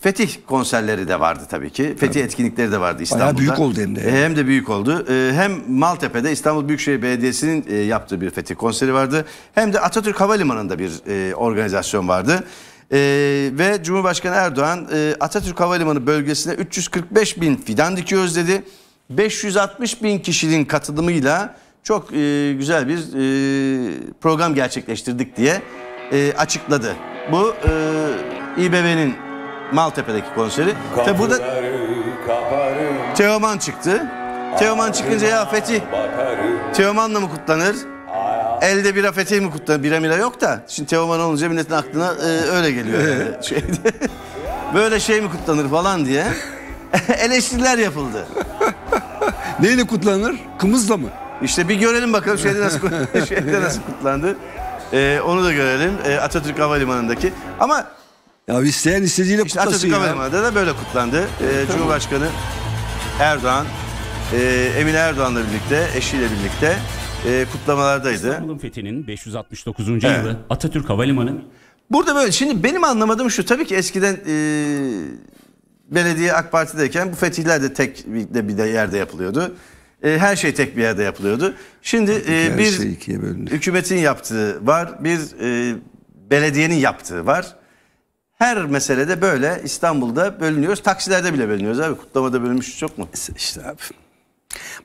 Fetih konserleri de vardı tabii ki. Fetih tabii. etkinlikleri de vardı İstanbul'da. Bayağı büyük oldu hem de. Hem de büyük oldu. Ee, hem Maltepe'de İstanbul Büyükşehir Belediyesi'nin e, yaptığı bir Fetih konseri vardı. Hem de Atatürk Havalimanı'nda bir e, organizasyon vardı. E, ve Cumhurbaşkanı Erdoğan Atatürk Havalimanı bölgesine 345 bin fidan dikiyoruz dedi. 560 bin kişinin katılımıyla çok güzel bir program gerçekleştirdik diye açıkladı. Bu İBB'nin Maltepe'deki konseri. Tabi burada Teoman çıktı. Teoman çıkınca ya Fethi Teoman'la mı kutlanır? Elde bir Fethi mi kutlanır? Bira mira yok da. Şimdi Teoman olunca milletin aklına e, öyle geliyor. Yani. şey, böyle şey mi kutlanır falan diye eleştiriler yapıldı. Neyle kutlanır? Kımızla mı? İşte bir görelim bakalım şeyde nasıl, şeyde nasıl kutlandı. Ee, onu da görelim. Ee, Atatürk Havalimanı'ndaki. Ama ya isteyen istediğiyle işte kutlasın Atatürk ya. Havalimanı'nda da böyle kutlandı. Ee, tamam. Cumhurbaşkanı Erdoğan, e, Emine Erdoğan'la birlikte, eşiyle birlikte e, kutlamalardaydı. İstanbul'un fethinin 569. Evet. yılı Atatürk Havalimanı. Burada böyle şimdi benim anlamadığım şu tabii ki eskiden e, belediye AK Parti'deyken bu fetihler de tek bir, de bir de yerde yapılıyordu. E, her şey tek bir yerde yapılıyordu. Şimdi e, bir şey hükümetin yaptığı var, bir e, belediyenin yaptığı var. Her meselede böyle İstanbul'da bölünüyoruz. Taksilerde bile bölünüyoruz abi. Kutlamada bölünmüş çok mu? İşte abi.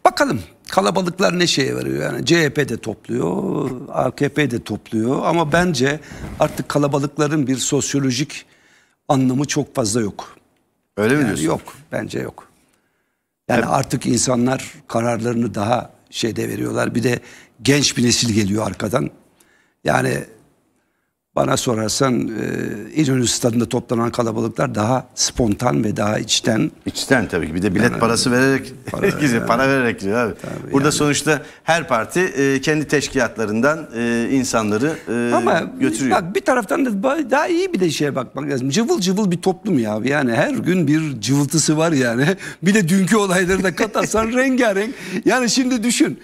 Bakalım kalabalıklar ne şeye veriyor yani CHP de topluyor, AKP de topluyor ama bence artık kalabalıkların bir sosyolojik anlamı çok fazla yok. Öyle mi yani diyorsun? Yok bence yok. Yani evet. artık insanlar kararlarını daha şeyde veriyorlar. Bir de genç bir nesil geliyor arkadan. Yani bana sorarsan e, İnönü stadında toplanan kalabalıklar daha spontan ve daha içten. İçten tabii ki. Bir de bilet yani, parası vererek para, yani. para vererek gidiyor abi. Tabii Burada yani. sonuçta her parti e, kendi teşkilatlarından e, insanları e, Ama götürüyor. Bak bir taraftan da daha iyi bir de şeye bakmak lazım. Cıvıl cıvıl bir toplum ya. abi Yani her gün bir cıvıltısı var yani. Bir de dünkü olayları da katarsan rengarenk. Yani şimdi düşün.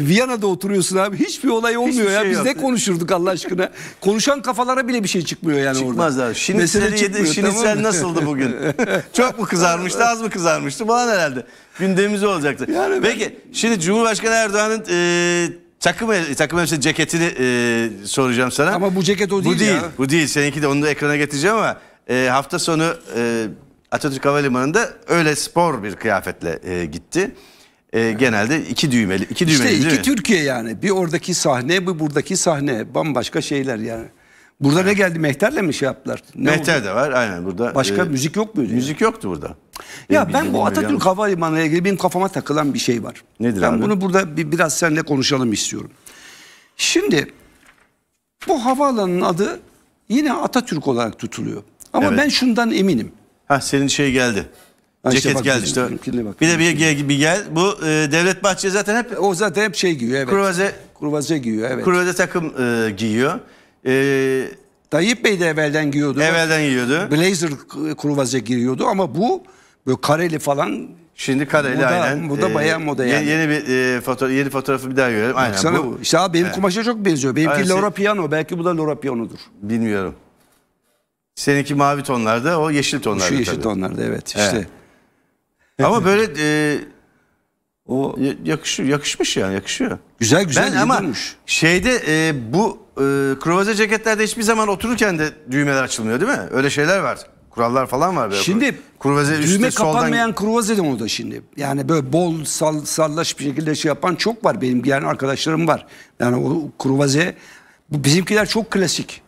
Viyana'da oturuyorsun abi. Hiçbir olay olmuyor Hiçbir ya. Şey Biz yok. ne konuşurduk Allah aşkına? Konuş uçan kafalara bile bir şey çıkmıyor yani Çıkmaz orada. Çıkmaz abi. Şinitsel'i yedi. Şinitsel tamam nasıldı bugün? Çok mu kızarmıştı az mı kızarmıştı falan herhalde. Gündemimiz olacaktı. Yani ben... Peki şimdi Cumhurbaşkanı Erdoğan'ın e, Takım e, takım elbise ceketini e, soracağım sana. Ama bu ceket o değil. Bu değil. Ya. Bu değil. Seninki de onu da ekrana getireceğim ama e, hafta sonu e, Atatürk Havalimanı'nda öyle spor bir kıyafetle e, gitti. E, genelde iki düğmeli, iki düğmeli. İşte iki mi? Türkiye yani. Bir oradaki sahne, bir buradaki sahne. Bambaşka şeyler yani. Burada ne geldi? Mehter'le mi şey yaptılar? Ne Mehter oldu? de var aynen burada. Başka e, müzik yok muydu? Müzik yoktu burada. Ya benim ben bu Atatürk yalnız... ile ilgili benim kafama takılan bir şey var. Nedir ben abi? bunu burada bir, biraz seninle konuşalım istiyorum. Şimdi bu havaalanının adı yine Atatürk olarak tutuluyor. Ama evet. ben şundan eminim. Ha senin şey geldi. Ha, Ceket işte bak, geldi işte. Bir de bir, bir, bir gel. Bu e, Devlet Bahçeli zaten hep o zaten hep şey giyiyor evet. Kruvaze Kruvaze giyiyor evet. Kruvaze takım e, giyiyor. Ee, Tayyip Bey de evvelden giyiyordu. Evvelden giyiyordu. Blazer kruvaze giriyordu ama bu böyle kareli falan Şimdi kareli moda, aynen. Bu da ee, bayağı moda yani. Yeni, yeni bir e, fotoğraf, yeni fotoğrafı bir daha görelim. Aynen Baksana bu. İşte abi benim evet. kumaşa çok benziyor. Benimki aynen. Laura Piano. Belki bu da Laura Piano'dur. Bilmiyorum. Seninki mavi tonlarda, o yeşil tonlarda Şu yeşil tabii. tonlarda evet, evet. Ama böyle e, o yakışıyor, yakışmış yani, yakışıyor. Güzel güzel ben ama durmuş. şeyde e, bu e, krovaze ceketlerde hiçbir zaman otururken de düğmeler açılmıyor değil mi? Öyle şeyler var. Kurallar falan var böyle. Şimdi kurvaze düğme üstte, kapanmayan soldan... kurvaze de oldu şimdi. Yani böyle bol sal, sallaş bir şekilde şey yapan çok var benim yani arkadaşlarım var. Yani o kruvaze bizimkiler çok klasik.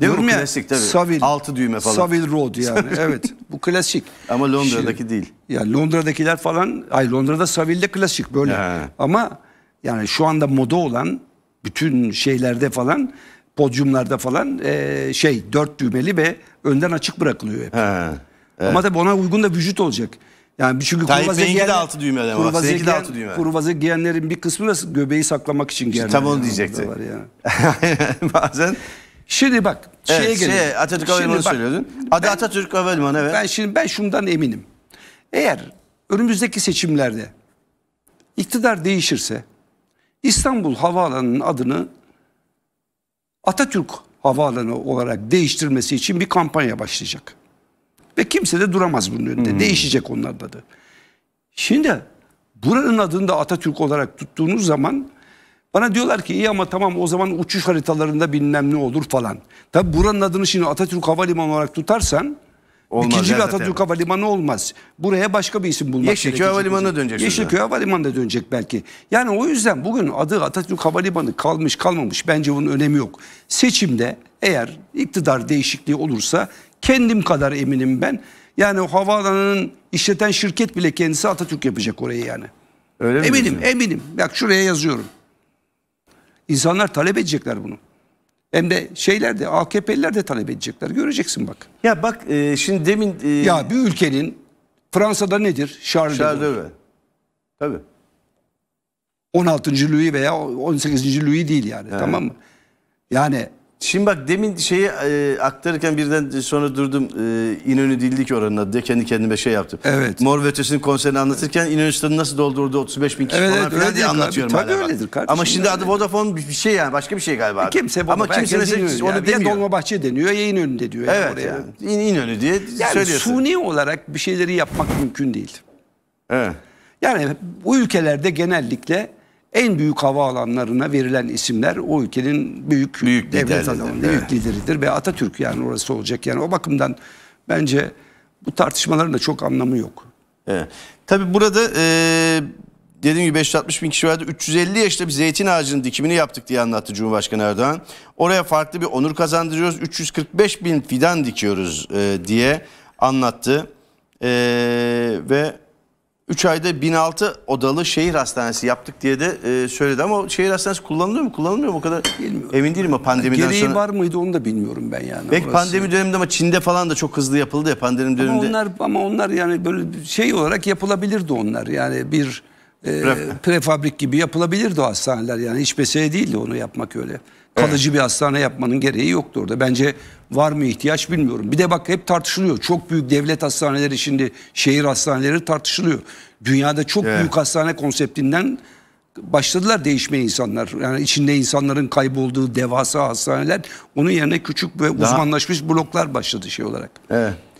Diyorum mi? ya, klasik tabii. Savile, Altı düğme falan. Savile Road yani evet. Bu klasik. Ama Londra'daki Şimdi, değil. Ya yani Londra'dakiler falan, ay Londra'da Savile klasik böyle. He. Ama yani şu anda moda olan bütün şeylerde falan podyumlarda falan e, şey dört düğmeli ve önden açık bırakılıyor hep. He. Evet. Ama tabii ona uygun da vücut olacak. Yani çünkü Tayyip Bey'inki giyen, de altı var. giyen, altı düğme. Kurvaza giyenlerin bir kısmı da göbeği saklamak için giyenler. tam onu diyecekti. Yani. Bazen Şimdi bak şeye evet, şey, gelelim. Şeye, Atatürk Havalimanı söylüyordun. Adı ben, Atatürk Havalimanı evet. Ben şimdi ben şundan eminim. Eğer önümüzdeki seçimlerde iktidar değişirse İstanbul Havaalanı'nın adını Atatürk Havaalanı olarak değiştirmesi için bir kampanya başlayacak. Ve kimse de duramaz bunun önünde. Hmm. Değişecek onun adı. Şimdi buranın adını da Atatürk olarak tuttuğunuz zaman bana diyorlar ki iyi ama tamam o zaman uçuş haritalarında bilmem ne olur falan. Tabi buranın adını şimdi Atatürk Havalimanı olarak tutarsan Olmaz İkinci bir Atatürk zaten. Havalimanı olmaz. Buraya başka bir isim bulmak gerekiyor. Yeşilköy gerekecek. Havalimanı'na dönecek. Yeşilköy Havalimanı'na dönecek belki. Yani o yüzden bugün adı Atatürk Havalimanı kalmış kalmamış bence bunun önemi yok. Seçimde eğer iktidar değişikliği olursa kendim kadar eminim ben. Yani o havaalanının işleten şirket bile kendisi Atatürk yapacak orayı yani. Öyle mi? Eminim, eminim. Bak şuraya yazıyorum. İnsanlar talep edecekler bunu. Hem de şeyler de AKP'liler de talep edecekler. Göreceksin bak. Ya bak e, şimdi demin... E... Ya bir ülkenin Fransa'da nedir? Charles de Gaulle. Tabii. 16. Louis veya 18. Louis değil yani. Evet. Tamam mı? Yani Şimdi bak demin şeyi e, aktarırken birden sonra durdum. E, İnönü Dildik oranına diye kendi kendime şey yaptım. Evet. Mor ve Ötesi'nin konserini anlatırken İnönü Stadı'nı nasıl doldurdu 35 bin kişi evet, falan evet, filan diye anlatıyorum. Tabii öyledir kardeşim. Ama şimdi adı Vodafone bir şey yani başka bir şey galiba. E, kimse Ama kimse mesela onu yani. demiyor. Ya Dolmabahçe deniyor ya İnönü'de diyor. Evet yani yani. İnönü diye yani söylüyorsun. Yani suni olarak bir şeyleri yapmak mümkün değil. Evet. Yani bu ülkelerde genellikle en büyük hava alanlarına verilen isimler o ülkenin büyük, büyük devlet adamı, evet. büyük lideridir ve Atatürk yani orası olacak. Yani o bakımdan bence bu tartışmaların da çok anlamı yok. Evet. Tabii burada e, dediğim gibi 560 bin kişi vardı. 350 yaşta bir zeytin ağacının dikimini yaptık diye anlattı Cumhurbaşkanı Erdoğan. Oraya farklı bir onur kazandırıyoruz. 345 bin fidan dikiyoruz e, diye anlattı. E, ve 3 ayda 1006 odalı şehir hastanesi yaptık diye de e, söyledi ama şehir hastanesi kullanılıyor mu kullanılmıyor mu o kadar bilmiyorum. emin değilim o pandemiden Gereği sonra. Gereği var mıydı onu da bilmiyorum ben yani. Belki pandemi döneminde ama Çin'de falan da çok hızlı yapıldı ya pandemi döneminde. Ama onlar, ama onlar yani böyle şey olarak yapılabilirdi onlar yani bir ee, prefabrik gibi yapılabilirdi o hastaneler. Yani hiç mesele şey değildi onu yapmak öyle. Kalıcı evet. bir hastane yapmanın gereği yoktu orada. Bence var mı ihtiyaç bilmiyorum. Bir de bak hep tartışılıyor. Çok büyük devlet hastaneleri şimdi şehir hastaneleri tartışılıyor. Dünyada çok evet. büyük hastane konseptinden başladılar değişmeye insanlar. Yani içinde insanların kaybolduğu devasa hastaneler onun yerine küçük ve uzmanlaşmış bloklar başladı şey olarak. Evet.